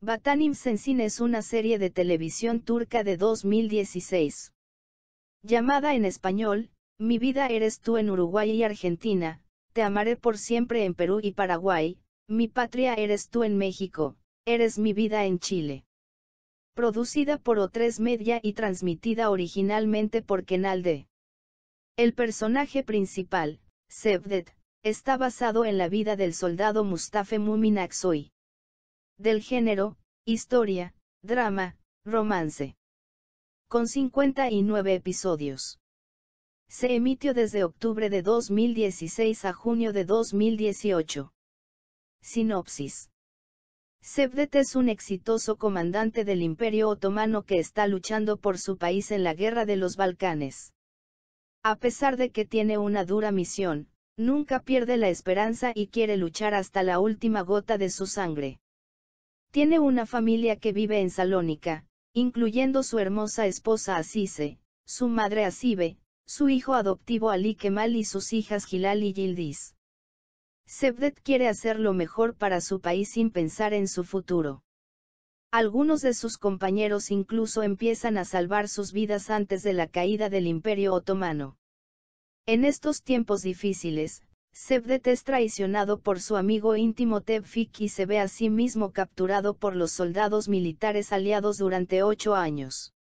Batanim Sensin es una serie de televisión turca de 2016. Llamada en español, Mi vida eres tú en Uruguay y Argentina, Te amaré por siempre en Perú y Paraguay, Mi patria eres tú en México, Eres mi vida en Chile. Producida por O3 Media y transmitida originalmente por Kenalde. El personaje principal, Sevdet, está basado en la vida del soldado Mustafa Mumin Aksoy. Del género, historia, drama, romance. Con 59 episodios. Se emitió desde octubre de 2016 a junio de 2018. Sinopsis. Sevdet es un exitoso comandante del Imperio Otomano que está luchando por su país en la Guerra de los Balcanes. A pesar de que tiene una dura misión, nunca pierde la esperanza y quiere luchar hasta la última gota de su sangre. Tiene una familia que vive en Salónica, incluyendo su hermosa esposa Asise, su madre Asibe, su hijo adoptivo Ali Kemal y sus hijas Gilal y Yildiz. Sevdet quiere hacer lo mejor para su país sin pensar en su futuro. Algunos de sus compañeros incluso empiezan a salvar sus vidas antes de la caída del Imperio Otomano. En estos tiempos difíciles, Sebdet es traicionado por su amigo íntimo Tevfik y se ve a sí mismo capturado por los soldados militares aliados durante ocho años.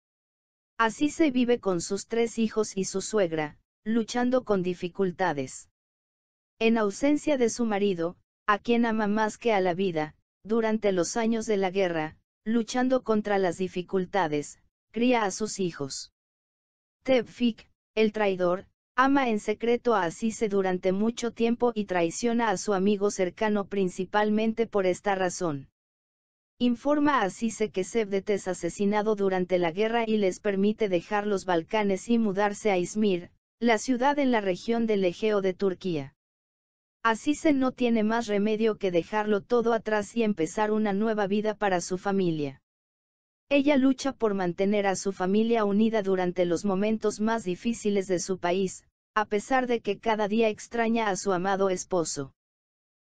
Así se vive con sus tres hijos y su suegra, luchando con dificultades. En ausencia de su marido, a quien ama más que a la vida, durante los años de la guerra, Luchando contra las dificultades, cría a sus hijos. Tevfik, el traidor, ama en secreto a Asise durante mucho tiempo y traiciona a su amigo cercano principalmente por esta razón. Informa a Asise que Sevdet es asesinado durante la guerra y les permite dejar los Balcanes y mudarse a Izmir, la ciudad en la región del Egeo de Turquía. Así se no tiene más remedio que dejarlo todo atrás y empezar una nueva vida para su familia. Ella lucha por mantener a su familia unida durante los momentos más difíciles de su país, a pesar de que cada día extraña a su amado esposo.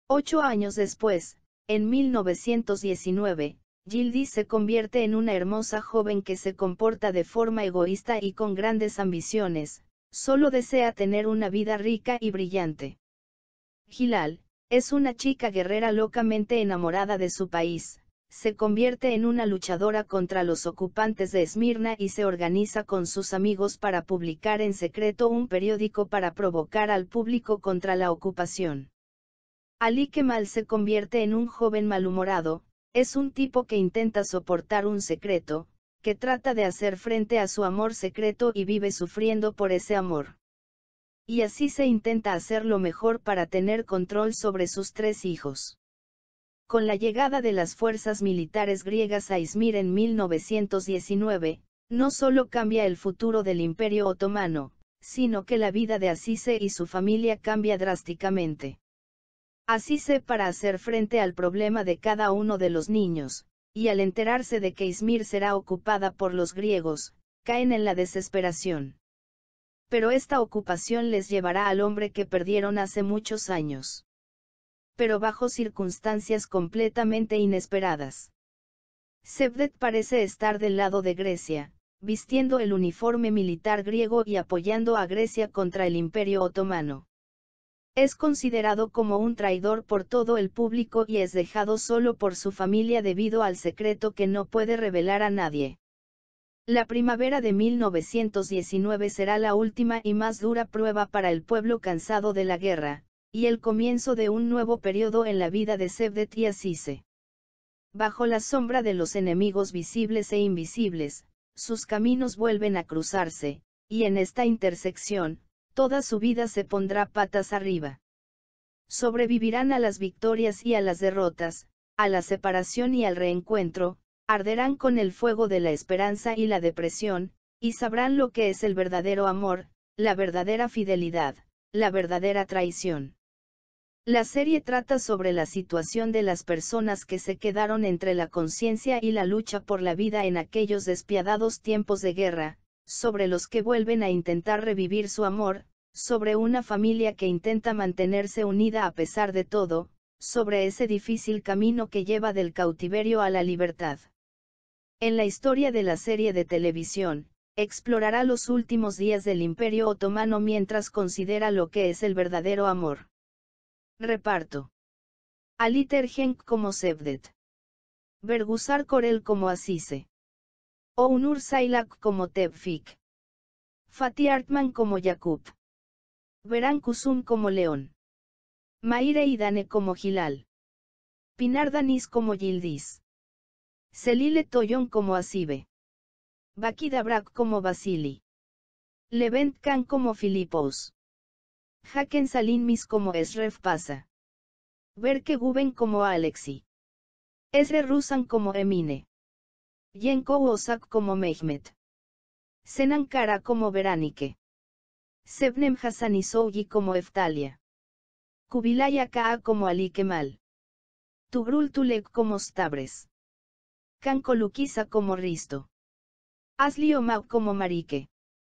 Ocho años después, en 1919, Gildy se convierte en una hermosa joven que se comporta de forma egoísta y con grandes ambiciones, solo desea tener una vida rica y brillante. Hilal, es una chica guerrera locamente enamorada de su país, se convierte en una luchadora contra los ocupantes de Esmirna y se organiza con sus amigos para publicar en secreto un periódico para provocar al público contra la ocupación. Ali Kemal se convierte en un joven malhumorado, es un tipo que intenta soportar un secreto, que trata de hacer frente a su amor secreto y vive sufriendo por ese amor y así se intenta hacer lo mejor para tener control sobre sus tres hijos. Con la llegada de las fuerzas militares griegas a Izmir en 1919, no solo cambia el futuro del Imperio Otomano, sino que la vida de Asise y su familia cambia drásticamente. Asise para hacer frente al problema de cada uno de los niños, y al enterarse de que Izmir será ocupada por los griegos, caen en la desesperación pero esta ocupación les llevará al hombre que perdieron hace muchos años. Pero bajo circunstancias completamente inesperadas. Sebdet parece estar del lado de Grecia, vistiendo el uniforme militar griego y apoyando a Grecia contra el imperio otomano. Es considerado como un traidor por todo el público y es dejado solo por su familia debido al secreto que no puede revelar a nadie. La primavera de 1919 será la última y más dura prueba para el pueblo cansado de la guerra, y el comienzo de un nuevo periodo en la vida de Sevdet y Asise. Bajo la sombra de los enemigos visibles e invisibles, sus caminos vuelven a cruzarse, y en esta intersección, toda su vida se pondrá patas arriba. Sobrevivirán a las victorias y a las derrotas, a la separación y al reencuentro, arderán con el fuego de la esperanza y la depresión, y sabrán lo que es el verdadero amor, la verdadera fidelidad, la verdadera traición. La serie trata sobre la situación de las personas que se quedaron entre la conciencia y la lucha por la vida en aquellos despiadados tiempos de guerra, sobre los que vuelven a intentar revivir su amor, sobre una familia que intenta mantenerse unida a pesar de todo, sobre ese difícil camino que lleva del cautiverio a la libertad. En la historia de la serie de televisión, explorará los últimos días del Imperio Otomano mientras considera lo que es el verdadero amor. Reparto. Aliter Genk como Sevdet Bergusar Corel como Asise. Ounur Sailak como Tevfik, Fatih Artman como Yakub. Verán Kusum como León. Maire Idane como Gilal. Pinar Danis como Gildis. Selile Toyon como Asibe. Bakida como Basili. Levent Khan como Filipos. Haken Salinmis como Esref Pasa. Berke Guben como Alexi. Esre Rusan como Emine. Yenko Osak como Mehmet. Senankara como Veranike. Sebnem Hassanisogi como Eftalia. Kubilaya Kaa como Ali Kemal. Tugrul Tulek como Stabres. Kanko como Risto. Hazliomau como Marique.